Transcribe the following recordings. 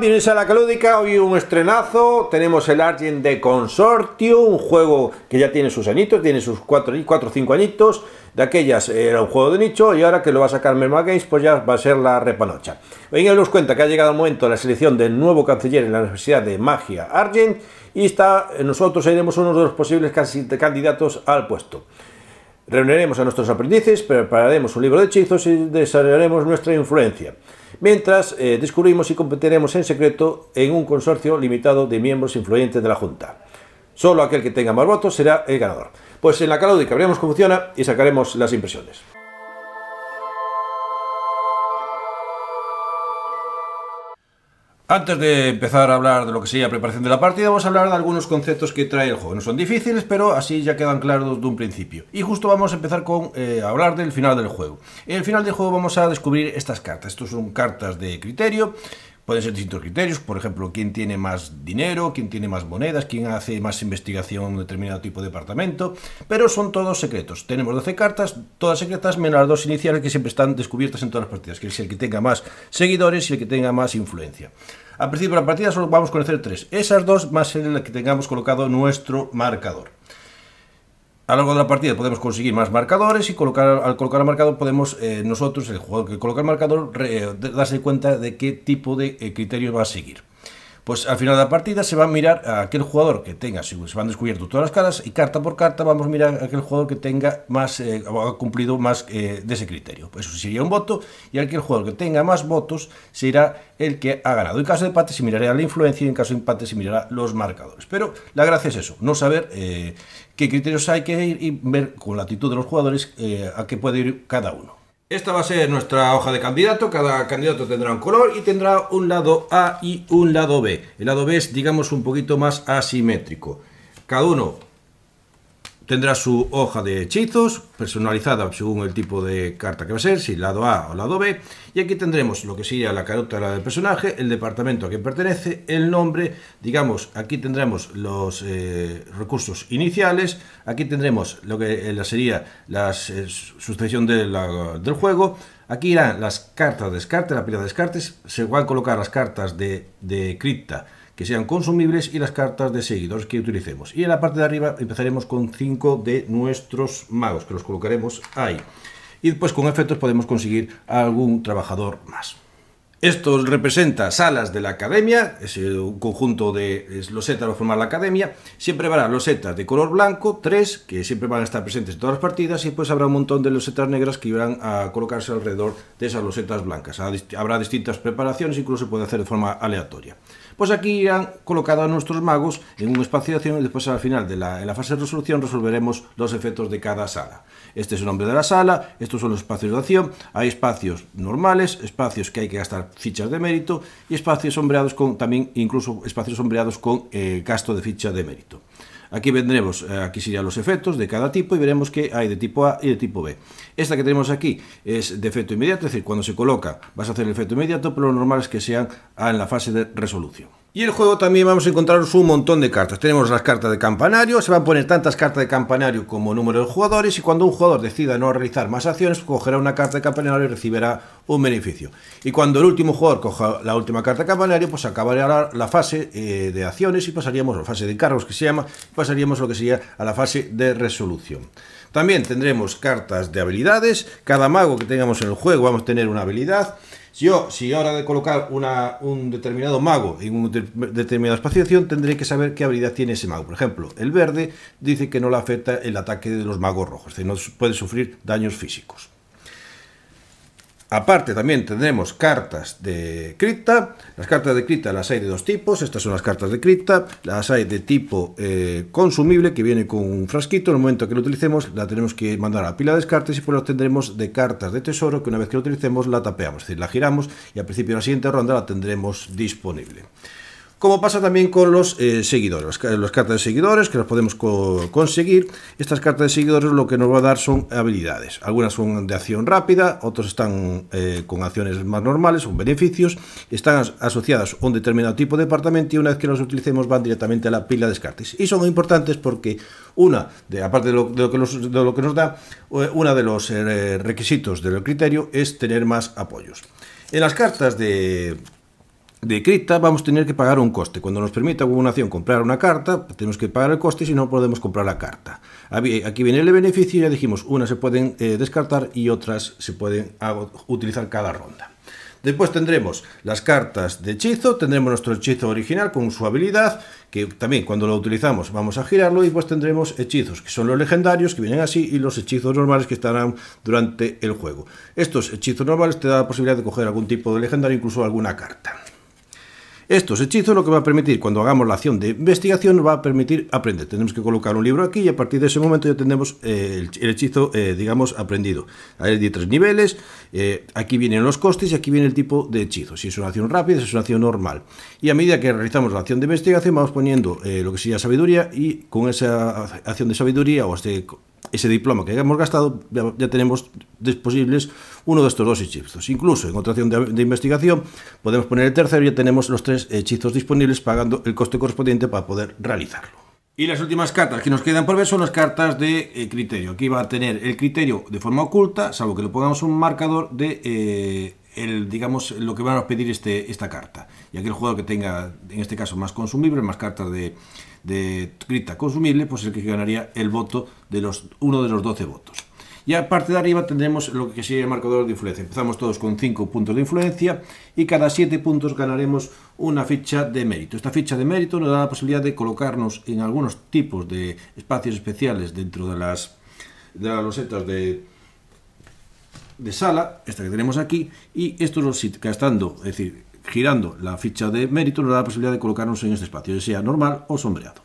bienvenidos a la Calúdica. Hoy un estrenazo. Tenemos el Argent de Consortio, un juego que ya tiene sus añitos, tiene sus 4 o 5 añitos. De aquellas eh, era un juego de nicho y ahora que lo va a sacar Merma Games, pues ya va a ser la repanocha. Venga, nos cuenta que ha llegado el momento de la selección del nuevo canciller en la Universidad de Magia Argent y está, eh, nosotros seremos uno de los posibles candidatos al puesto. Reuniremos a nuestros aprendices, prepararemos un libro de hechizos y desarrollaremos nuestra influencia mientras eh, descubrimos y competiremos en secreto en un consorcio limitado de miembros influyentes de la Junta. Solo aquel que tenga más votos será el ganador. Pues en la calórica veremos cómo funciona y sacaremos las impresiones. Antes de empezar a hablar de lo que sería preparación de la partida, vamos a hablar de algunos conceptos que trae el juego. No son difíciles, pero así ya quedan claros de un principio. Y justo vamos a empezar con eh, hablar del final del juego. En el final del juego vamos a descubrir estas cartas. Estos son cartas de criterio Pueden ser distintos criterios, por ejemplo, quién tiene más dinero, quién tiene más monedas, quién hace más investigación en un determinado tipo de departamento, pero son todos secretos. Tenemos 12 cartas, todas secretas, menos las dos iniciales que siempre están descubiertas en todas las partidas, que es el que tenga más seguidores y el que tenga más influencia. Al principio de la partida solo vamos a conocer tres, esas dos más las que tengamos colocado nuestro marcador. A lo largo de la partida podemos conseguir más marcadores y colocar, al colocar el marcador podemos eh, nosotros, el jugador que coloca el marcador, eh, darse cuenta de qué tipo de eh, criterios va a seguir pues al final de la partida se va a mirar a aquel jugador que tenga, se van descubierto todas las caras y carta por carta vamos a mirar a aquel jugador que tenga más, eh, ha cumplido más eh, de ese criterio. Pues eso sería un voto y aquel jugador que tenga más votos será el que ha ganado. En caso de empate se mirará la influencia y en caso de empate se mirará los marcadores. Pero la gracia es eso, no saber eh, qué criterios hay que ir y ver con la actitud de los jugadores a qué puede ir cada uno. Esta va a ser nuestra hoja de candidato. Cada candidato tendrá un color y tendrá un lado A y un lado B. El lado B es, digamos, un poquito más asimétrico. Cada uno Tendrá su hoja de hechizos, personalizada según el tipo de carta que va a ser, si lado A o lado B. Y aquí tendremos lo que sería la carátula del personaje, el departamento a que pertenece, el nombre. Digamos, aquí tendremos los eh, recursos iniciales. Aquí tendremos lo que eh, sería eh, la sucesión del juego. Aquí irán las cartas de descarte, la pila de descartes. Se van a colocar las cartas de, de cripta que sean consumibles y las cartas de seguidores que utilicemos. Y en la parte de arriba empezaremos con 5 de nuestros magos, que los colocaremos ahí. Y después con efectos podemos conseguir algún trabajador más. Esto representa salas de la academia, es un conjunto de losetas para formar la academia. Siempre habrá losetas de color blanco, tres, que siempre van a estar presentes en todas las partidas, y después habrá un montón de losetas negras que irán a colocarse alrededor de esas losetas blancas. Habrá distintas preparaciones, incluso se puede hacer de forma aleatoria. Pues aquí han colocado a nuestros magos en un espacio de acción y después al final de la, fase de resolución resolveremos los efectos de cada sala. Este es el nombre de la sala, estos son los espacios de acción, hay espacios normales, espacios que hay que gastar fichas de mérito y espacios sombreados con también incluso espacios sombreados con eh, gasto de ficha de mérito. Aquí vendremos, eh, aquí serían los efectos de cada tipo y veremos que hay de tipo A y de tipo B. Esta que tenemos aquí es de efecto inmediato, es decir, cuando se coloca vas a hacer el efecto inmediato, pero lo normal es que sean en la fase de resolución. Y el juego también vamos a encontrar un montón de cartas. Tenemos las cartas de campanario, se van a poner tantas cartas de campanario como número de jugadores y cuando un jugador decida no realizar más acciones, cogerá una carta de campanario y recibirá un beneficio. Y cuando el último jugador coja la última carta de campanario, pues acabará la fase eh, de acciones y pasaríamos a la fase de cargos que se llama, pasaríamos lo que sería a la fase de resolución. También tendremos cartas de habilidades, cada mago que tengamos en el juego vamos a tener una habilidad, si yo, si ahora de colocar un determinado mago en una determinada espaciación, tendré que saber qué habilidad tiene ese mago. Por ejemplo, el verde dice que no le afecta el ataque de los magos rojos, es decir, no puede sufrir daños físicos. Aparte también tendremos cartas de cripta. Las cartas de cripta las hay de dos tipos. Estas son las cartas de cripta. Las hay de tipo eh, consumible que viene con un frasquito. En el momento que lo utilicemos la tenemos que mandar a la pila de descartes y pues la tendremos de cartas de tesoro que una vez que lo utilicemos la tapeamos. Es decir, la giramos y al principio de la siguiente ronda la tendremos disponible. Como pasa también con los eh, seguidores, las cartas de seguidores que las podemos conseguir. Estas cartas de seguidores lo que nos va a dar son habilidades. Algunas son de acción rápida, otras están eh, con acciones más normales, son beneficios. Están asociadas a un determinado tipo de departamento y una vez que las utilicemos van directamente a la pila de descartes. Y son importantes porque una, aparte de lo, que, nos da, eh, uno de los requisitos del criterio es tener más apoyos. En las cartas de de cripta vamos a tener que pagar un coste. Cuando nos permita acción comprar una carta, tenemos que pagar el coste si no podemos comprar la carta. Aquí viene el beneficio, ya dijimos, unas se pueden eh, descartar y otras se pueden utilizar cada ronda. Después tendremos las cartas de hechizo, tendremos nuestro hechizo original con su habilidad, que también cuando lo utilizamos vamos a girarlo y pues tendremos hechizos, que son los legendarios que vienen así y los hechizos normales que estarán durante el juego. Estos hechizos normales te da la posibilidad de coger algún tipo de legendario, incluso alguna carta. Estos hechizos lo que va a permitir, cuando hagamos la acción de investigación, va a permitir aprender. Tenemos que colocar un libro aquí y a partir de ese momento ya tendremos eh, el, hechizo, eh, digamos, aprendido. Hay de tres niveles, eh, aquí vienen los costes y aquí viene el tipo de hechizo. Si es una acción rápida, si es una acción normal. Y a medida que realizamos la acción de investigación, vamos poniendo lo que sería sabiduría y con esa acción de sabiduría o este ese diploma que hayamos gastado, ya, tenemos disponibles uno de estos dos hechizos. Incluso en otra acción de, investigación podemos poner el tercero y ya tenemos los tres hechizos disponibles pagando el coste correspondiente para poder realizarlo. Y las últimas cartas que nos quedan por ver son las cartas de eh, criterio. Aquí va a tener el criterio de forma oculta, salvo que le pongamos un marcador de eh, el, digamos, lo que va a pedir este, esta carta. Y aquí el jugador que tenga, en este caso, más consumibles, más cartas de, de grita consumible, pues el que ganaría el voto de los, uno de los 12 votos. Y aparte de arriba tendremos lo que sería el marcador de influencia. Empezamos todos con 5 puntos de influencia y cada 7 puntos ganaremos una ficha de mérito. Esta ficha de mérito nos da la posibilidad de colocarnos en algunos tipos de espacios especiales dentro de las, de las losetas de, de sala, esta que tenemos aquí, y esto lo gastando, es decir, girando la ficha de mérito nos da la posibilidad de colocarnos en este espacio, ya sea normal o sombreado.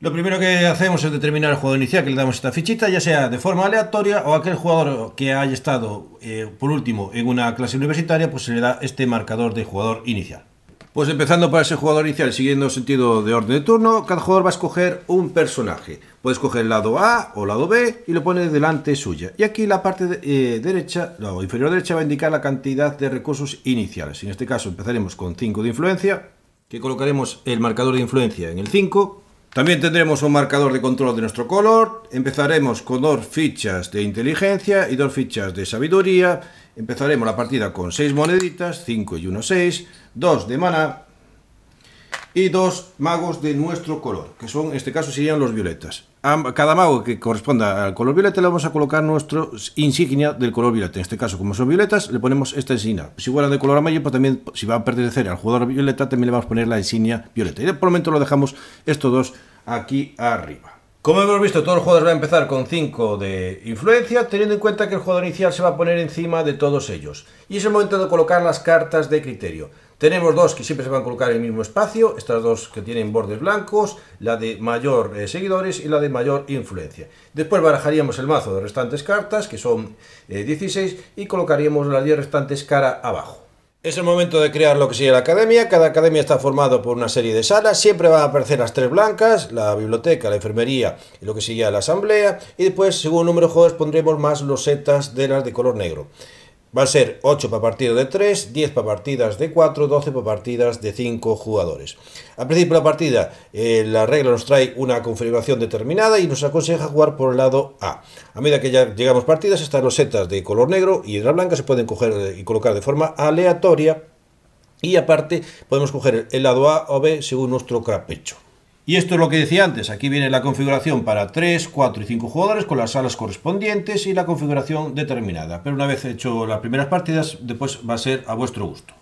Lo primero que hacemos es determinar el jugador inicial que le damos esta fichita, ya sea de forma aleatoria o aquel jugador que haya estado eh, por último en una clase universitaria, pues se le da este marcador de jugador inicial. Pues empezando para ese jugador inicial, siguiendo el sentido de orden de turno, cada jugador va a escoger un personaje. Puede escoger el lado A o el lado B y lo pone delante suya. Y aquí la parte eh, derecha, la inferior derecha va a indicar la cantidad de recursos iniciales. En este caso empezaremos con 5 de influencia, que colocaremos el marcador de influencia en el 5. También tendremos un marcador de control de nuestro color. Empezaremos con dos fichas de inteligencia y dos fichas de sabiduría Empezaremos la partida con 6 moneditas, 5 y 1, 6, 2 de mana y 2 magos de nuestro color, que son, en este caso serían los violetas. Cada mago que corresponda al color violeta le vamos a colocar nuestra insignia del color violeta. En este caso, como son violetas, le ponemos esta insignia. Si fueran de color amarillo, pues también, si va a pertenecer al jugador violeta, también le vamos a poner la insignia violeta. Y por el momento lo dejamos estos dos aquí arriba. Como hemos visto, todos los jugadores van a empezar con 5 de influencia, teniendo en cuenta que el jugador inicial se va a poner encima de todos ellos. Y es el momento de colocar las cartas de criterio. Tenemos dos que siempre se van a colocar en el mismo espacio, estas dos que tienen bordes blancos, la de mayor eh, seguidores y la de mayor influencia. Después barajaríamos el mazo de restantes cartas, que son 16, eh, y colocaríamos las 10 restantes cara abajo. Es el momento de crear lo que sería la academia. Cada academia está formado por una serie de salas. Siempre van a aparecer las tres blancas, la biblioteca, la enfermería y lo que sería la asamblea. Y después, según número de pondremos más losetas de las de color negro. Va a ser 8 para partidas de 3, 10 para partidas de 4, 12 para partidas de 5 jugadores. Al principio de la partida, eh, la regla nos trae una configuración determinada y nos aconseja jugar por el lado A. A medida que ya llegamos partidas, estas rosetas de color negro y la blanca se pueden coger eh, y colocar de forma aleatoria y aparte podemos coger el lado A o B según nuestro capricho. Y esto es lo que decía antes, aquí viene la configuración para 3, 4 y 5 jugadores con las salas correspondientes y la configuración determinada. Pero una vez hecho las primeras partidas, después va a ser a vuestro gusto.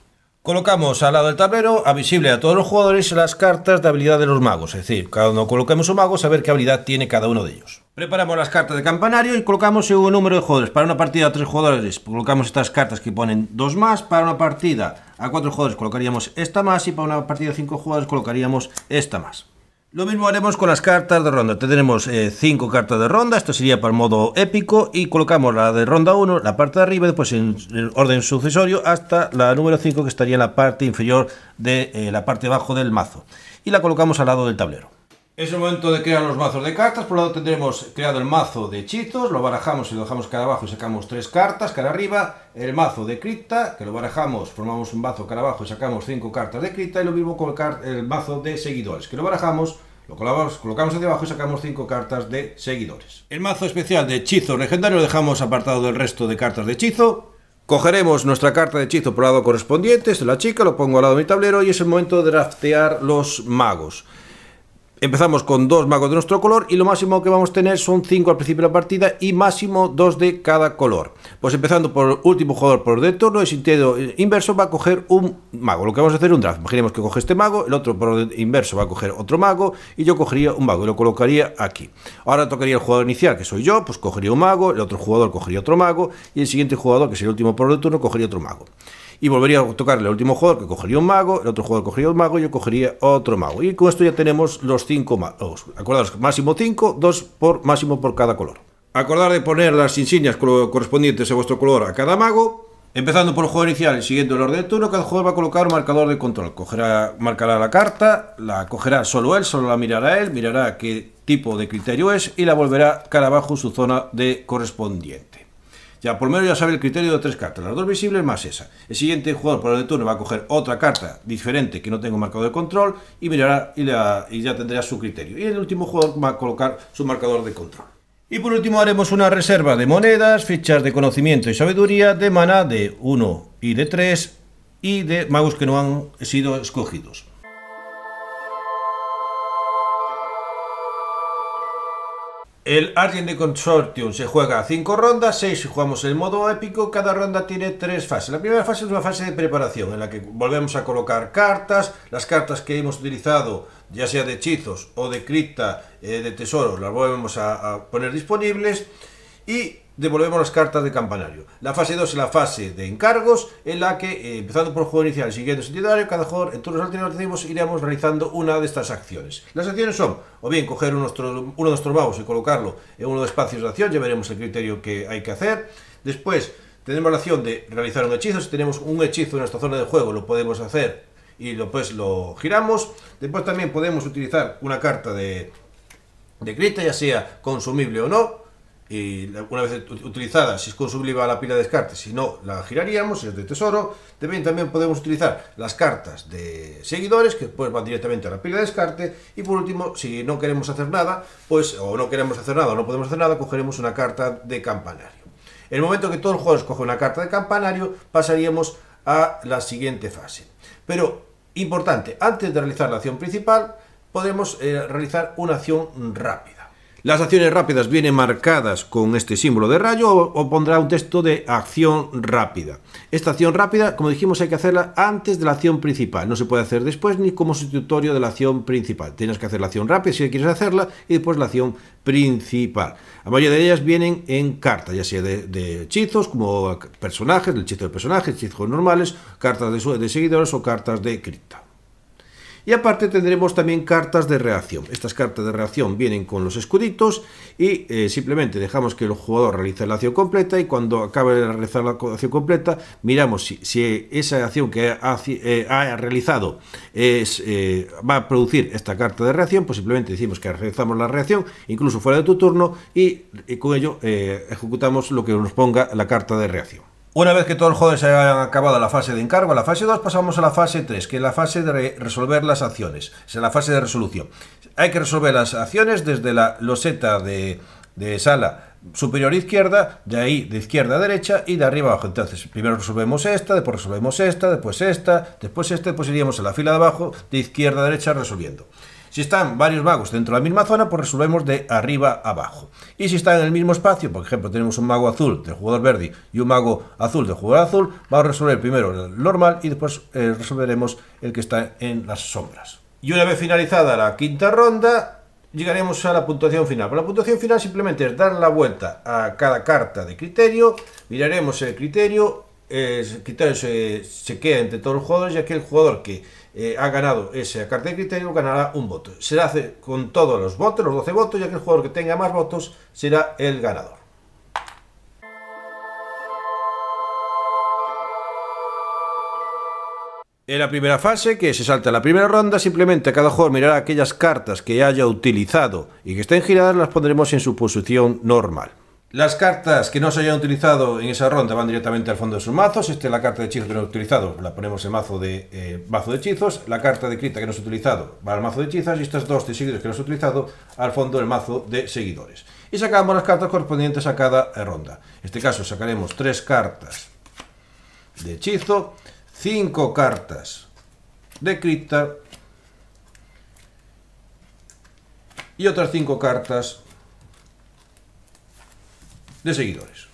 Colocamos al lado del tablero, a visible a todos los jugadores, las cartas de habilidad de los magos. Es decir, cada uno coloquemos un mago, saber qué habilidad tiene cada uno de ellos. Preparamos las cartas de campanario y colocamos según número de jugadores. Para una partida a 3 jugadores colocamos estas cartas que ponen 2 más. Para una partida a 4 jugadores colocaríamos esta más y para una partida de 5 jugadores colocaríamos esta más. Lo mismo haremos con las cartas de ronda. Tenemos 5 eh, cartas de ronda, esto sería para el modo épico, y colocamos la de ronda 1, la parte de arriba, después en, orden sucesorio, hasta la número 5, que estaría en la parte inferior de eh, la parte de abajo del mazo. Y la colocamos al lado del tablero. Es el momento de crear los mazos de cartas, por un lado tendremos creado el mazo de hechizos, lo barajamos y lo dejamos cara abajo y sacamos tres cartas cara arriba, el mazo de cripta, que lo barajamos, formamos un mazo cara abajo y sacamos cinco cartas de cripta y lo mismo con el, mazo de seguidores, que lo barajamos lo colocamos, hacia abajo y sacamos cinco cartas de seguidores. El mazo especial de hechizo legendario lo dejamos apartado del resto de cartas de hechizo. Cogeremos nuestra carta de hechizo por lado correspondiente, es la chica, lo pongo al lado de mi tablero y es el momento de draftear los magos. Empezamos con dos magos de nuestro color y lo máximo que vamos a tener son 5 al principio de la partida y máximo dos de cada color. Pues empezando por el último jugador por de turno, el sentido inverso va a coger un mago. Lo que vamos a hacer es un draft. Imaginemos que coge este mago, el otro por el inverso va a coger otro mago y yo cogería un mago y lo colocaría aquí. Ahora tocaría el jugador inicial, que soy yo, pues cogería un mago, el otro jugador cogería otro mago y el siguiente jugador, que es el último por el de turno, cogería otro mago y volvería a tocarle el último jugador que cogería un mago, el otro jugador cogería un mago y yo cogería otro mago. Y con esto ya tenemos los cinco magos. Acordaros, máximo 5, dos por máximo por cada color. Acordar de poner las insignias correspondientes a vuestro color a cada mago. Empezando por el jugador inicial y siguiendo el orden de turno, cada jugador va a colocar un marcador de control. Cogerá, marcará la carta, la cogerá solo él, solo la mirará él, mirará qué tipo de criterio es y la volverá cara abajo su zona de correspondiente. Ya por lo menos ya sabe el criterio de tres cartas, las dos visibles más esa. El siguiente jugador por el de turno va a coger otra carta diferente que no tenga un marcador de control y mirará y ya tendrá su criterio. Y el último jugador va a colocar su marcador de control. Y por último haremos una reserva de monedas, fichas de conocimiento y sabiduría, de mana de 1 y de 3 y de magos que no han sido escogidos. El Argent Consortium se juega a 5 rondas, 6 si jugamos el modo épico, cada ronda tiene 3 fases. La primera fase es una fase de preparación en la que volvemos a colocar cartas, las cartas que hemos utilizado, ya sea de hechizos o de cripta eh, de tesoros, las volvemos a, a poner disponibles y devolvemos las cartas de campanario. La fase 2 es la fase de encargos, en la que, eh, empezando por el juego inicial y siguiendo de este cada jugador en turnos alternativos iremos realizando una de estas acciones. Las acciones son, o bien coger uno, de nuestros magos y colocarlo en uno de los espacios de acción, ya veremos el criterio que hay que hacer. Después, tenemos la acción de realizar un hechizo, si tenemos un hechizo en nuestra zona de juego, lo podemos hacer y después pues, lo giramos. Después también podemos utilizar una carta de, de ya sea consumible o no, y eh, una vez utilizada, si es consumible va a la pila de descarte, si no, la giraríamos, si es de tesoro. También, también podemos utilizar las cartas de seguidores, que pues van directamente a la pila de descarte. Y por último, si no queremos hacer nada, pues o no queremos hacer nada o no podemos hacer nada, cogeremos una carta de campanario. En el momento que todos los jugadores cogen una carta de campanario, pasaríamos a la siguiente fase. Pero, importante, antes de realizar la acción principal, podemos eh, realizar una acción rápida. Las acciones rápidas vienen marcadas con este símbolo de rayo o, pondrá un texto de acción rápida. Esta acción rápida, como dijimos, hay que hacerla antes de la acción principal. No se puede hacer después ni como sustitutorio de la acción principal. Tienes que hacer la acción rápida si quieres hacerla y después la acción principal. La mayoría de ellas vienen en cartas, ya sea de, hechizos, como personajes, del hechizo de personajes, hechizos normales, cartas de, de seguidores o cartas de cripta. Y aparte tendremos también cartas de reacción. Estas cartas de reacción vienen con los escuditos y eh, simplemente dejamos que el jugador realice la acción completa y cuando acabe de realizar la acción completa miramos si, esa acción que ha, eh, realizado eh, va a producir esta carta de reacción, pues simplemente decimos que realizamos la reacción, incluso fuera de tu turno, y con ello ejecutamos lo que nos ponga la carta de reacción. Una vez que todos los se hayan acabado la fase de encargo, la fase 2 pasamos a la fase 3, que es la fase de resolver las acciones, es la fase de resolución. Hay que resolver las acciones desde la loseta de, sala superior izquierda, de ahí de izquierda a derecha y de arriba abajo. Entonces, primero resolvemos esta, después resolvemos esta, después esta, después esta, después iríamos a la fila de abajo, de izquierda a derecha resolviendo. Si están varios magos dentro de la misma zona, pues resolvemos de arriba a abajo. Y si están en el mismo espacio, por ejemplo, tenemos un mago azul del jugador verde y un mago azul del jugador azul, vamos a resolver primero el normal y después eh, resolveremos el que está en las sombras. Y una vez finalizada la quinta ronda, llegaremos a la puntuación final. Pero la puntuación final simplemente es dar la vuelta a cada carta de criterio, miraremos el criterio, eh, el criterio se, se queda entre todos los jugadores y aquel jugador que eh, ha ganado ese de criterio, ganará un voto. Se hace con todos los votos, los 12 votos, y aquel jugador que tenga más votos será el ganador. En la primera fase, que se salta la primera ronda, simplemente cada jugador mirará aquellas cartas que haya utilizado y que estén giradas, las pondremos en su posición normal. Las cartas que no se hayan utilizado en esa ronda van directamente al fondo de sus mazos. Esta es la carta de hechizo que no ha utilizado, la ponemos en mazo de eh, mazo de hechizos. La carta de cripta que no se ha utilizado va al mazo de hechizas y estas dos de seguidores que no se ha utilizado al fondo del mazo de seguidores. Y sacamos las cartas correspondientes a cada ronda. En este caso sacaremos tres cartas de hechizo, cinco cartas de cripta y otras cinco cartas de seguidores.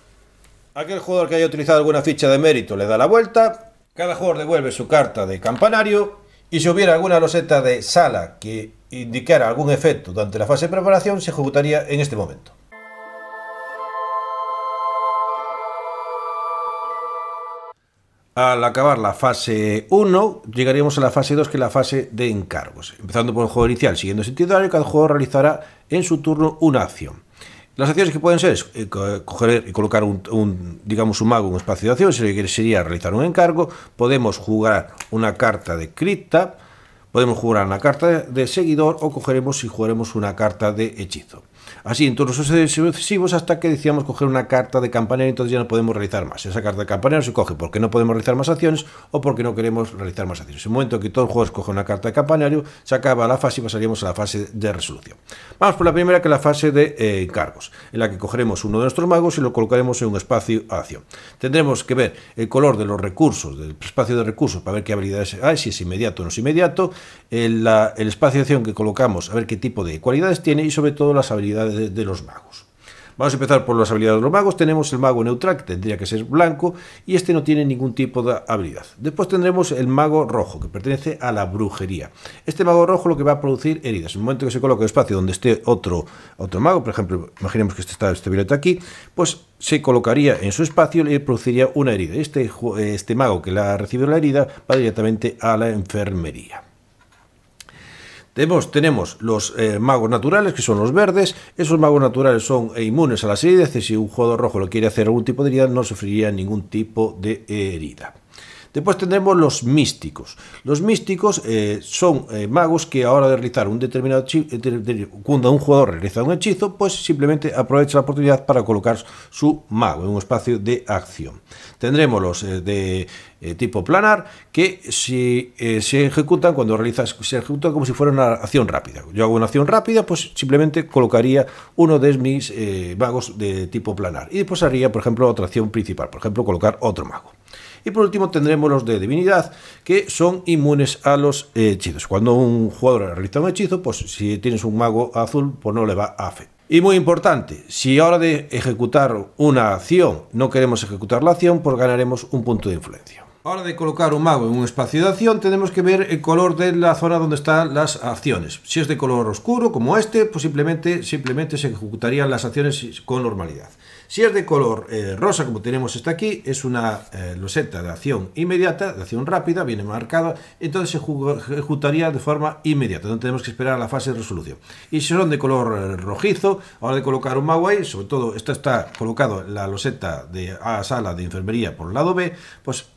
Aquel jugador que haya utilizado alguna ficha de mérito le da la vuelta, cada jugador devuelve su carta de campanario y si hubiera alguna loseta de sala que indicara algún efecto durante la fase de preparación se ejecutaría en este momento. Al acabar la fase 1, llegaríamos a la fase 2, que es la fase de encargos. Empezando por el juego inicial, siguiendo el sentido horario, cada jugador realizará en su turno una acción. Las acciones que pueden ser es eh, coger y colocar un, digamos, un mago en un espacio de acción, sería realizar un encargo, podemos jugar una carta de cripta, podemos jugar una carta de seguidor o cogeremos y jugaremos una carta de hechizo. Así, en turnos sucesivos hasta que decíamos coger una carta de campanario entonces ya no podemos realizar más. Esa carta de campanario se coge porque no podemos realizar más acciones o porque no queremos realizar más acciones. En el momento que todo el juego escoge una carta de campanario, se acaba la fase y pasaríamos a la fase de resolución. Vamos por la primera, que es la fase de cargos eh, encargos, en la que cogeremos uno de nuestros magos y lo colocaremos en un espacio de acción. Tendremos que ver el color de los recursos, del espacio de recursos, para ver qué habilidades hay, si es inmediato o no es inmediato, el, el espacio de acción que colocamos, a ver qué tipo de cualidades tiene y sobre todo las habilidades de, los magos. Vamos a empezar por las habilidades de los magos. Tenemos el mago neutral, que tendría que ser blanco, y este no tiene ningún tipo de habilidad. Después tendremos el mago rojo, que pertenece a la brujería. Este mago rojo lo que va a producir heridas. En el momento que se coloque en espacio donde esté otro, otro mago, por ejemplo, imaginemos que este está este violeta aquí, pues se colocaría en su espacio y le produciría una herida. Este, este mago que la ha recibido la herida va directamente a la enfermería. Tenemos, los eh, magos naturales, que son los verdes. Esos magos naturales son e inmunes a las heridas y si un juego rojo lo quiere hacer algún tipo de herida, no sufriría ningún tipo de herida. Después tendremos los místicos. Los místicos eh, son eh, magos que a hora de realizar un determinado eh, cuando un jugador realiza un hechizo, pues simplemente aprovecha la oportunidad para colocar su mago en un espacio de acción. Tendremos los de tipo planar que si, se ejecutan cuando realizas se ejecutan como si fuera una acción rápida. Yo hago una acción rápida, pues simplemente colocaría uno de mis magos de tipo planar y después haría, por ejemplo, otra acción principal, por ejemplo, colocar otro mago. Y por último tendremos los de divinidad, que son inmunes a los hechizos. Cuando un jugador realiza un hechizo, pues si tienes un mago azul, pues no le va a fe. Y muy importante, si ahora hora de ejecutar una acción no queremos ejecutar la acción, pues ganaremos un punto de influencia. Ahora de colocar un mago en un espacio de acción, tenemos que ver el color de la zona donde están las acciones. Si es de color oscuro, como este, pues simplemente, simplemente se ejecutarían las acciones con normalidad. Si es de color eh, rosa, como tenemos esta aquí, es una eh, loseta de acción inmediata, de acción rápida, viene marcada, entonces se ejecutaría de forma inmediata, no tenemos que esperar a la fase de resolución. Y si son de color eh, rojizo, ahora de colocar un mago sobre todo esto está colocado la loseta de a sala de enfermería por el lado B, pues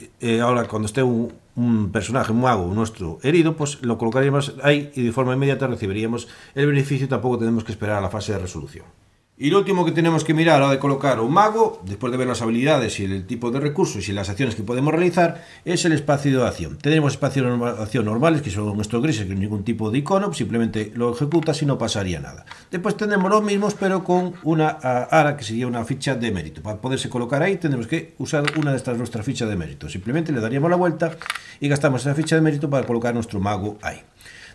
ahora cuando esté un, un personaje, un mago nuestro herido, pues lo colocaríamos ahí y de forma inmediata recibiríamos el beneficio, tampoco tenemos que esperar a la fase de resolución. Y lo último que tenemos que mirar a la de colocar un mago, después de ver las habilidades y el tipo de recursos y las acciones que podemos realizar, es el espacio de acción. Tenemos espacios de acción normales, que son nuestros grises, que no ningún tipo de icono, simplemente lo ejecutas y no pasaría nada. Después tenemos los mismos, pero con una ara, que sería una ficha de mérito. Para poderse colocar ahí, tenemos que usar una de estas nuestras fichas de mérito. Simplemente le daríamos la vuelta y gastamos esa ficha de mérito para colocar nuestro mago ahí.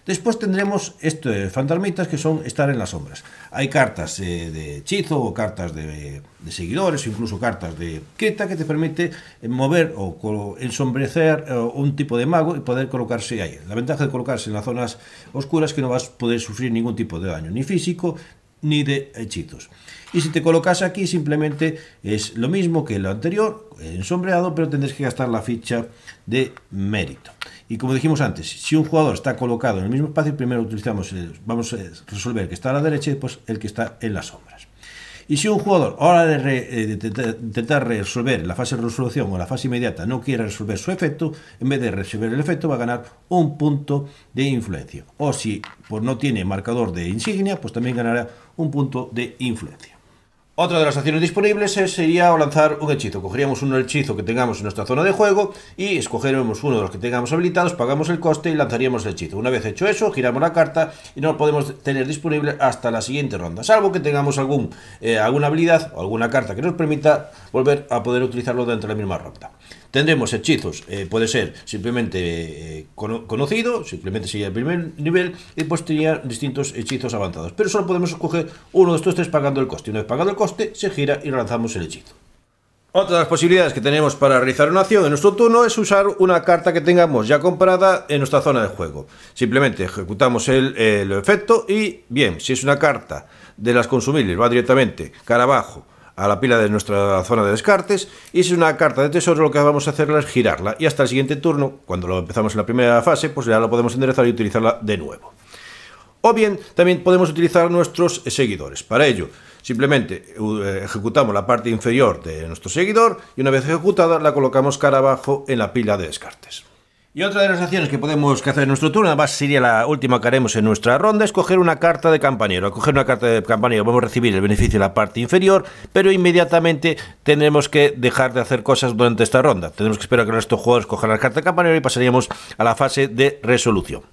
Después tendremos estos fantasmitas que son estar en las sombras. Hay eh, cartas de hechizo o cartas de, seguidores incluso cartas de queta que te permite eh, mover o ensombrecer eh, un tipo de mago y e poder colocarse ahí. La ventaja de colocarse en las zonas oscuras es que no vas a poder sufrir ningún tipo de daño, ni físico, ni de hechizos. Y si te colocas aquí, simplemente es lo mismo que lo anterior, ensombreado, pero tendrás que gastar la ficha de mérito. Y como dijimos antes, si un jugador está colocado en el mismo espacio, primero utilizamos, vamos a resolver el que está a la derecha y después el que está en las sombras. Y si un jugador, ahora de, hora eh, de intentar resolver la fase de resolución o la fase inmediata, no quiere resolver su efecto, en vez de resolver el efecto va a ganar un punto de influencia. O si no tiene marcador de insignia, pues también ganará un punto de influencia. Otra de las acciones disponibles eh, sería lanzar un hechizo. Cogeríamos un hechizo que tengamos en nuestra zona de juego y escogeremos uno de los que tengamos habilitados, pagamos el coste y lanzaríamos el hechizo. Una vez hecho eso, giramos la carta y no lo podemos tener disponible hasta la siguiente ronda, salvo que tengamos algún, eh, alguna habilidad o alguna carta que nos permita volver a poder utilizarlo dentro de la misma ronda. Tendremos hechizos, eh, puede ser simplemente eh, conocido, simplemente sigue el primer nivel, y pues tenía distintos hechizos avanzados. Pero solo podemos escoger uno de estos tres pagando el coste. Una vez pagado el coste, se gira y lanzamos el hechizo. Otra de las posibilidades que tenemos para realizar una acción en nuestro turno es usar una carta que tengamos ya comprada en nuestra zona de juego. Simplemente ejecutamos el, el efecto y bien, si es una carta de las consumibles, va directamente cara abajo a la pila de nuestra zona de descartes y si es una carta de tesoro lo que vamos a hacer es girarla y hasta el siguiente turno, cuando lo empezamos en la primera fase, pues ya la podemos enderezar y utilizarla de nuevo. O bien también podemos utilizar nuestros seguidores. Para ello, simplemente eh, ejecutamos la parte inferior de nuestro seguidor y una vez ejecutada la colocamos cara abajo en la pila de descartes. Y otra de las acciones que podemos hacer en nuestro turno, además sería la última que haremos en nuestra ronda, es coger una carta de campanero. Al coger una carta de campanero vamos a recibir el beneficio de la parte inferior, pero inmediatamente tenemos que dejar de hacer cosas durante esta ronda. Tenemos que esperar a que nuestros jugadores cojan la carta de campanero y pasaríamos a la fase de resolución.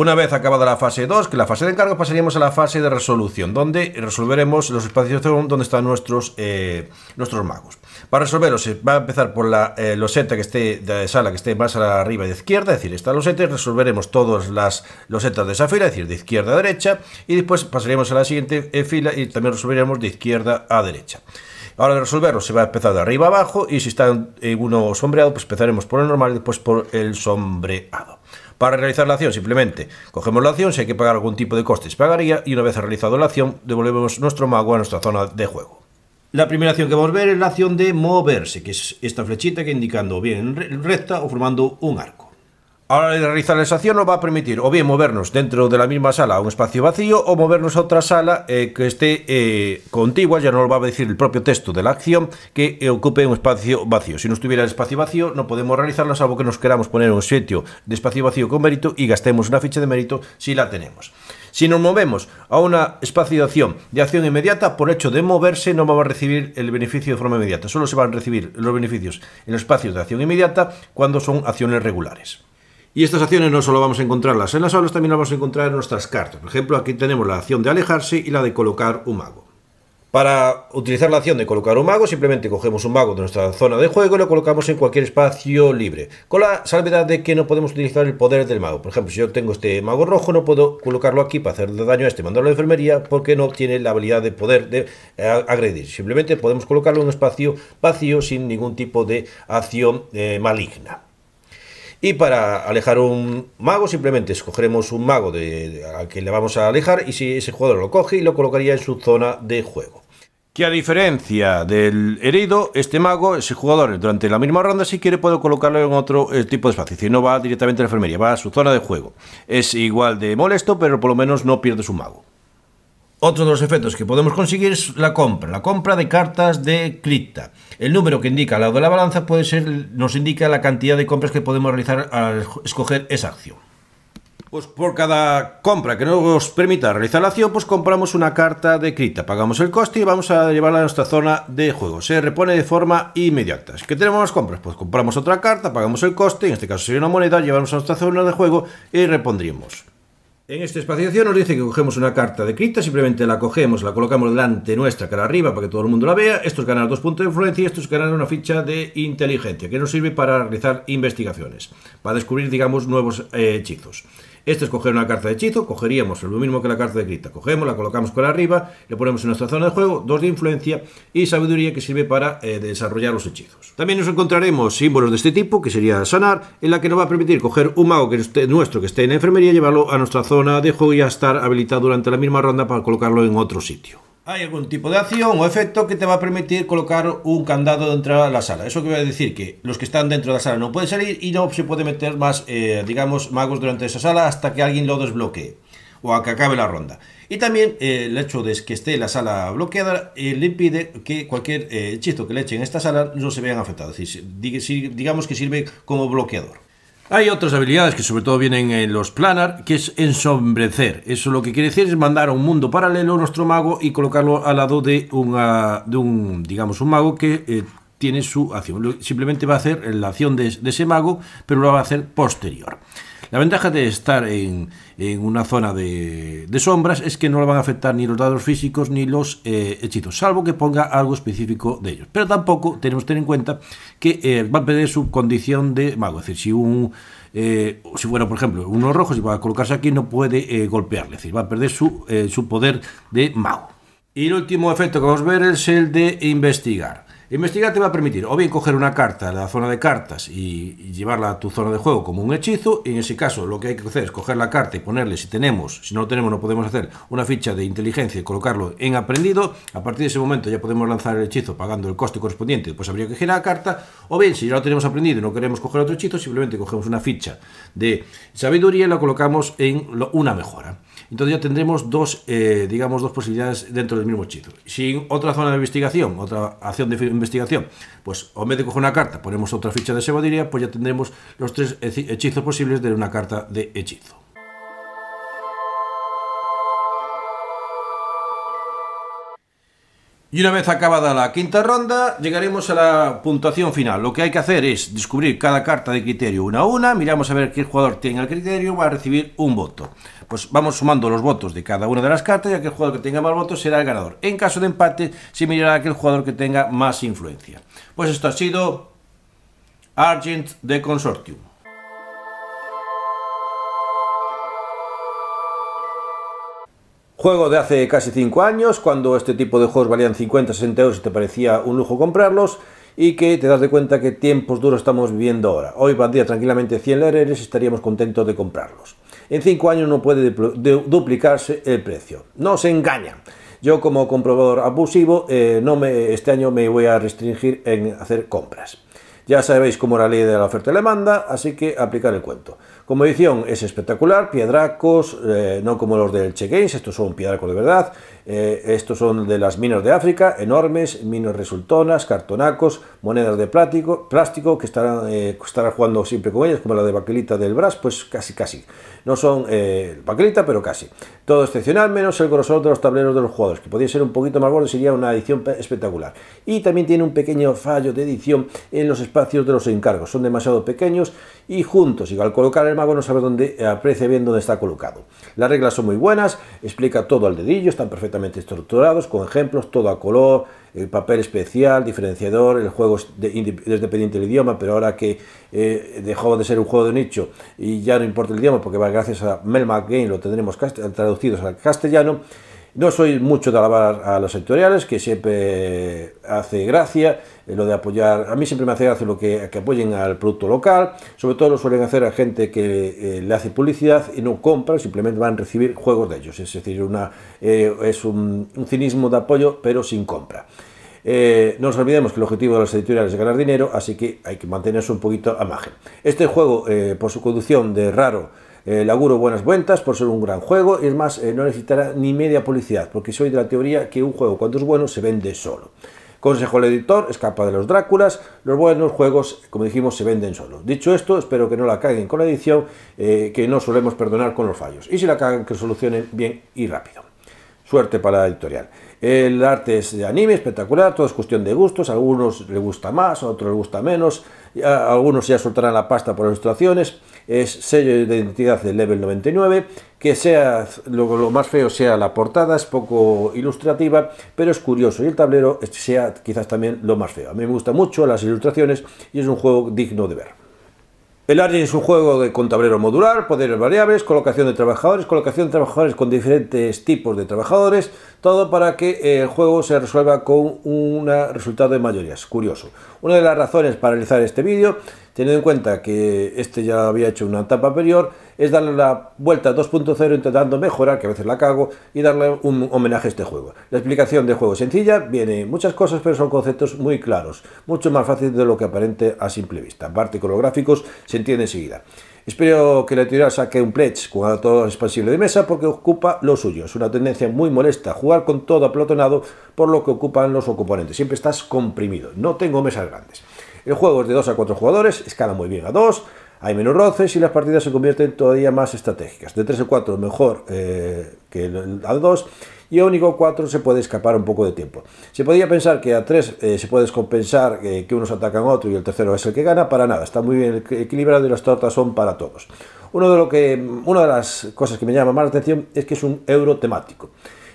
Una vez acabada la fase 2, que la fase de encargo, pasaríamos a la fase de resolución, donde resolveremos los espacios donde están nuestros, eh, nuestros magos. Para resolverlos, va a empezar por la eh, loseta que esté de sala que esté más arriba de izquierda, es decir, esta loseta, y resolveremos todas las losetas de esa fila, es decir, de izquierda a derecha, y después pasaríamos a la siguiente eh, fila y también resolveremos de izquierda a derecha. Ahora de resolverlo se va a empezar de arriba abajo y si está uno sombreado, pues empezaremos por el normal y después por el sombreado. Para realizar la acción, simplemente cogemos la acción, si hay que pagar algún tipo de costes, pagaría y una vez realizado la acción, devolvemos nuestro mago a nuestra zona de juego. La primera acción que vamos a ver es la acción de moverse, que es esta flechita que indicando bien recta o formando un arco. Ahora realizar la acción nos va a permitir o bien movernos dentro de la misma sala a un espacio vacío o movernos a otra sala eh, que esté eh, contigua, ya nos lo va a decir el propio texto de la acción, que eh, ocupe un espacio vacío. Si no estuviera el espacio vacío no podemos realizarlo salvo que nos queramos poner un sitio de espacio vacío con mérito y gastemos una ficha de mérito si la tenemos. Si nos movemos a una espacio de acción de acción inmediata, por hecho de moverse no vamos a recibir el beneficio de forma inmediata. Solo se van a recibir los beneficios en los espacios de acción inmediata cuando son acciones regulares. Y estas acciones no solo vamos a encontrarlas en las aulas, también las vamos a encontrar en nuestras cartas. Por ejemplo, aquí tenemos la acción de alejarse y la de colocar un mago. Para utilizar la acción de colocar un mago, simplemente cogemos un mago de nuestra zona de juego y lo colocamos en cualquier espacio libre, con la salvedad de que no podemos utilizar el poder del mago. Por ejemplo, si yo tengo este mago rojo, no puedo colocarlo aquí para hacerle daño a este, mandarlo a la enfermería, porque no tiene la habilidad de poder de eh, agredir. Simplemente podemos colocarlo en un espacio vacío sin ningún tipo de acción eh, maligna. Y para alejar un mago, simplemente escogeremos un mago de, al que le vamos a alejar y si ese jugador lo coge y lo colocaría en su zona de juego. Que a diferencia del herido, este mago, ese jugador, durante la misma ronda, si quiere, puede colocarlo en otro eh, tipo de espacio. Si no va directamente a la enfermería, va a su zona de juego. Es igual de molesto, pero por lo menos no pierde su mago. Otro de los efectos que podemos conseguir es la compra, la compra de cartas de cripta. El número que indica al lado de la balanza puede ser, nos indica la cantidad de compras que podemos realizar al escoger esa acción. Pues por cada compra que nos permita realizar la acción, pues compramos una carta de cripta, pagamos el coste y vamos a llevarla a nuestra zona de juego. Se repone de forma inmediata. ¿Qué tenemos las compras? Pues compramos otra carta, pagamos el coste, en este caso sería una moneda, llevamos a nuestra zona de juego y repondríamos. En esta espaciación nos dice que cogemos una carta de cripta, simplemente la cogemos, la colocamos delante nuestra, cara arriba, para que todo el mundo la vea. Estos ganan dos puntos de influencia y estos ganan una ficha de inteligencia, que nos sirve para realizar investigaciones, para descubrir, digamos, nuevos eh, hechizos. Este es coger una carta de hechizo, cogeríamos lo mismo que la carta de grita. Cogemos, la colocamos por arriba, le ponemos en nuestra zona de juego, dos de influencia y sabiduría que sirve para eh, desarrollar los hechizos. También nos encontraremos símbolos de este tipo, que sería sanar, en la que nos va a permitir coger un mago que esté, nuestro que esté en la enfermería, llevarlo a nuestra zona de juego y a estar habilitado durante la misma ronda para colocarlo en otro sitio hay algún tipo de acción o efecto que te va a permitir colocar un candado de entrada a la sala. Eso quiere decir que los que están dentro de la sala no pueden salir y no se puede meter más, eh, digamos, magos durante esa sala hasta que alguien lo desbloquee o a que acabe la ronda. Y también eh, el hecho de que esté la sala bloqueada eh, le impide que cualquier hechizo que le echen en esta sala no se vean afectados. Es decir, digamos que sirve como bloqueador. Hay otras habilidades que sobre todo vienen en los planar, que es ensombrecer. Eso lo que quiere decir es mandar a un mundo paralelo a nuestro mago y colocarlo al lado de, un, digamos, un mago que eh, tiene su acción. Simplemente va a hacer la acción de, ese mago, pero lo va a hacer posterior. La ventaja de estar en, en una zona de, sombras es que no le van a afectar ni los dados físicos ni los eh, hechizos, salvo que ponga algo específico de ellos. Pero tampoco tenemos que tener en cuenta que eh, va a perder su condición de mago, es decir, si un... Eh, si fuera, por ejemplo, uno rojo, y va a colocarse aquí, no puede golpearle, es decir, va a perder su poder de mago. Y el último efecto que vamos a ver es el de investigar. Investigar te va a permitir o bien coger una carta de la zona de cartas y, llevarla a tu zona de juego como un hechizo, y en ese caso lo que hay que hacer es coger la carta y ponerle, si tenemos, si no lo tenemos no podemos hacer, una ficha de inteligencia y colocarlo en aprendido, a partir de ese momento ya podemos lanzar el hechizo pagando el coste correspondiente, pues habría que girar la carta, o bien si ya lo tenemos aprendido y no queremos coger otro hechizo, simplemente cogemos una ficha de sabiduría y la colocamos en una mejora. Entonces ya tendremos dos, eh, digamos, dos posibilidades dentro del mismo hechizo. Sin otra zona de investigación, otra acción de investigación, pues o me vez una carta ponemos otra ficha de sevadiría, pues ya tendremos los tres hechizos posibles de una carta de hechizo. Y una vez acabada la quinta ronda, llegaremos a la puntuación final. Lo que hay que hacer es descubrir cada carta de criterio una a una, miramos a ver qué jugador tiene el criterio, va a recibir un voto pues vamos sumando los votos de cada una de las cartas y aquel jugador que tenga más votos será el ganador. En caso de empate, se mirará aquel jugador que tenga más influencia. Pues esto ha sido Argent de Consortium. Juego de hace casi 5 años, cuando este tipo de juegos valían 50, 60 euros y te parecía un lujo comprarlos, y que te das de cuenta que tiempos duros estamos viviendo ahora. Hoy valdría tranquilamente 100 LRLs y estaríamos contentos de comprarlos en cinco años no puede duplicarse el precio. No se engañan. Yo como comprobador abusivo, eh, no me, este año me voy a restringir en hacer compras. Ya sabéis cómo era la ley de la oferta y la demanda, así que aplicar el cuento. Como edición es espectacular, piedracos, eh, no como los del Check Games, estos son piedracos de verdad, eh, estos son de las minas de África, enormes, minas resultonas, cartonacos, monedas de plástico, que estarán, eh, jugando siempre con ellas, como la de baquelita del Bras, pues casi, casi. No son eh, pero casi. Todo excepcional, menos el grosor de los tableros de los jugadores, que podría ser un poquito más gordo, sería una edición espectacular. Y también tiene un pequeño fallo de edición en los espacios de los encargos, son demasiado pequeños y juntos, y al colocar el mago no sabe dónde, eh, aprecia bien dónde está colocado. Las reglas son muy buenas, explica todo al dedillo, están perfectamente estructurados, con ejemplos, todo a color, el papel especial, diferenciador, el juego es, de, del idioma, pero ahora que eh, dejó de ser un juego de nicho y ya no importa el idioma, porque gracias a Mel McGain lo tendremos traducidos al castellano, no soy mucho de alabar a los editoriales, que siempre hace gracia eh, lo de apoyar. A mí siempre me hace gracia lo que, apoyen al producto local, sobre todo lo suelen hacer a gente que eh, le hace publicidad y no compra, simplemente van a recibir juegos de ellos. Es decir, una, eh, es un, cinismo de apoyo, pero sin compra. no nos olvidemos que el objetivo de las editoriales es ganar dinero, así que hay que mantenerse un poquito a margen. Este juego, por su conducción de raro, eh, Laguro buenas vueltas por ser un gran juego y es más, eh, no necesitará ni media publicidad, porque soy de la teoría que un juego cuando es bueno se vende solo. Consejo al editor, escapa de los Dráculas, los buenos juegos, como dijimos, se venden solo. Dicho esto, espero que no la caigan con la edición, eh, que no solemos perdonar con los fallos. Y si la caigan, que solucionen bien y rápido. Suerte para la editorial. El arte es de anime, espectacular, todo es cuestión de gustos, a algunos les gusta más, a otros les gusta menos, algunos ya soltarán la pasta por las ilustraciones es sello de identidad de Level 99, que sea lo, más feo sea la portada, es poco ilustrativa, pero es curioso y el tablero sea quizás también lo más feo. A mí me gustan mucho las ilustraciones y es un juego digno de ver. El Argent es un juego con tablero modular, poderes variables, colocación de trabajadores, colocación de trabajadores con diferentes tipos de trabajadores, todo para que el juego se resuelva con un resultado de mayorías. Curioso. Una de las razones para realizar este vídeo Teniendo en cuenta que este ya había hecho una etapa anterior, es darle la vuelta 2.0 intentando mejorar, que a veces la cago, y darle un homenaje a este juego. La explicación del juego es sencilla, viene muchas cosas, pero son conceptos muy claros, mucho más fácil de lo que aparente a simple vista. Aparte con los gráficos se entiende enseguida. Espero que la editorial saque un pledge con todo expansible de mesa porque ocupa lo suyo. Es una tendencia muy molesta jugar con todo aplotonado por lo que ocupan los componentes. Siempre estás comprimido. No tengo mesas grandes. El juego es de 2 a 4 jugadores, escala muy bien a 2, hay menos roces y las partidas se convierten todavía más estratégicas. De 3 a 4 mejor eh, que a 2 y a único 4 se puede escapar un poco de tiempo. Se podría pensar que a 3 eh, se puede descompensar eh, que unos atacan a otro y el tercero es el que gana, para nada, está muy bien equilibrado y las tortas son para todos. Uno de lo que, mm, una de las cosas que me llama más la atención es que es un euro temático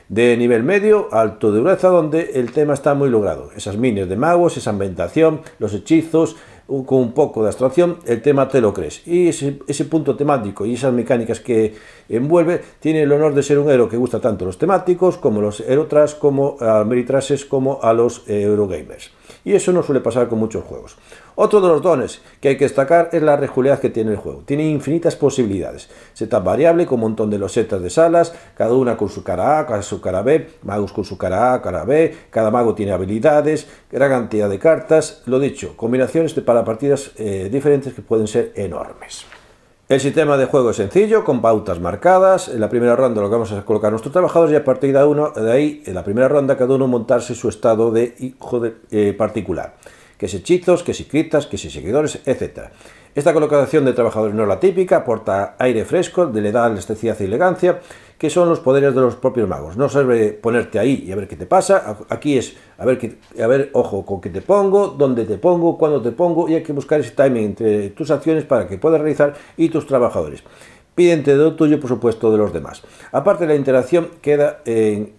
de nivel medio alto de dureza, donde el tema está muy logrado. Esas minis de magos, esa ambientación, los hechizos, con un poco de abstracción, el tema te lo crees. Y ese, punto temático y esas mecánicas que envuelve tiene el honor de ser un héroe que gusta tanto los temáticos como los erotras, como a los meritrases, como a los eh, Eurogamers. Y eso no suele pasar con muchos juegos. Otro de los dones que hay que destacar es la rejugabilidad que tiene el juego. Tiene infinitas posibilidades. Setas variable con un montón de losetas de salas, cada una con su cara A, con su cara B, magos con su cara A, cara B, cada mago tiene habilidades, gran cantidad de cartas, lo dicho, combinaciones de, para partidas eh, diferentes que pueden ser enormes. El sistema de juego es sencillo, con pautas marcadas. En la primera ronda lo que vamos a colocar nuestros trabajadores y a partir de, uno, de ahí, en la primera ronda, cada uno montarse su estado de hijo de, eh, particular. Que es hechizos, que es criptas, que si seguidores, etc., esta colocación de trabajadores no es la típica, aporta aire fresco, le da elasticidad y elegancia, que son los poderes de los propios magos. No sirve ponerte ahí y a ver qué te pasa, aquí es a ver, a ver ojo, con qué te pongo, dónde te pongo, cuándo te pongo, y hay que buscar ese timing entre tus acciones para que puedas realizar y tus trabajadores de lo tuyo, por supuesto, de los demás. Aparte, la interacción queda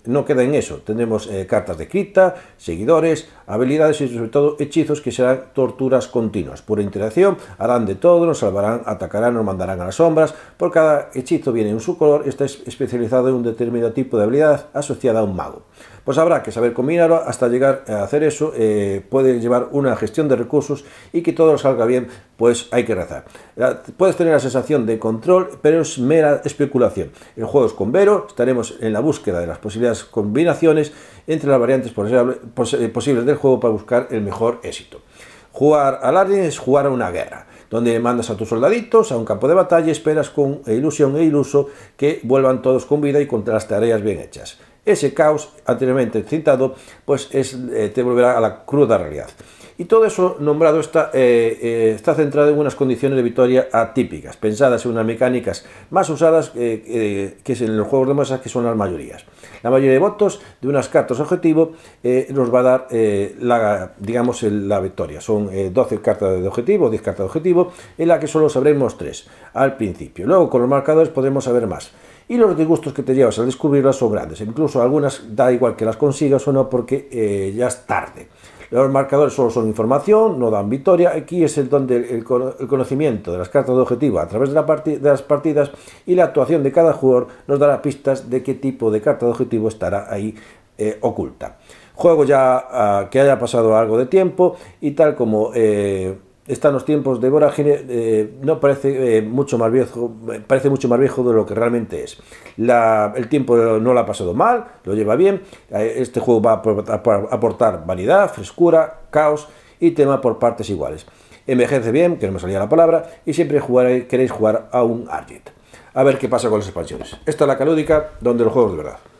no queda en eso. Tendremos eh, cartas de cripta, seguidores, habilidades y sobre todo hechizos que serán torturas continuas. Pura interacción, harán de todo, nos salvarán, atacarán, nos mandarán a las sombras. Por cada hechizo viene en su color, está especializado en un determinado tipo de habilidad asociada a un mago. Pues habrá que saber combinarlo hasta llegar a hacer eso. Eh, puede llevar una gestión de recursos y que todo salga bien, pues hay que rezar. Puedes tener la sensación de control, pero es mera especulación. En juego es con Vero, estaremos en la búsqueda de las posibles combinaciones entre las variantes eh, posibles del juego para buscar el mejor éxito. Jugar al arden es jugar a una guerra, donde mandas a tus soldaditos a un campo de batalla y esperas con ilusión e iluso que vuelvan todos con vida y con las tareas bien hechas. Ese caos anteriormente citado, pues eh, te volverá a la cruda realidad. Y todo eso nombrado está, eh, eh, está centrado en unas condiciones de victoria atípicas, pensadas en unas mecánicas más usadas que es en los juegos de masas que son las mayorías. La mayoría de votos de unas cartas objetivo nos va a dar la, digamos, la victoria. Son 12 cartas de objetivo, 10 cartas de objetivo, en la que solo sabremos 3 al principio. Luego con los marcadores podemos saber más y los disgustos que te llevas al descubrirlas son grandes. Incluso algunas da igual que las consigas o no porque eh, ya es tarde. Los marcadores solo son información, no dan victoria. Aquí es el donde el, conocimiento de las cartas de objetivo a través de, las partidas y la actuación de cada jugador nos dará pistas de qué tipo de carta de objetivo estará ahí eh, oculta. Juego ya ah, que haya pasado algo de tiempo y tal como... Eh, están los tiempos de Vorágine, eh, no parece eh, mucho más viejo, parece mucho más viejo de lo que realmente es. el tiempo no lo ha pasado mal, lo lleva bien. Eh, este juego va a aportar vanidad, frescura, caos y tema por partes iguales. Envejece bien, que no me salía la palabra, y siempre queréis jugar a un Argent. A ver qué pasa con las expansiones. Esta es la calúdica donde los juegos de verdad.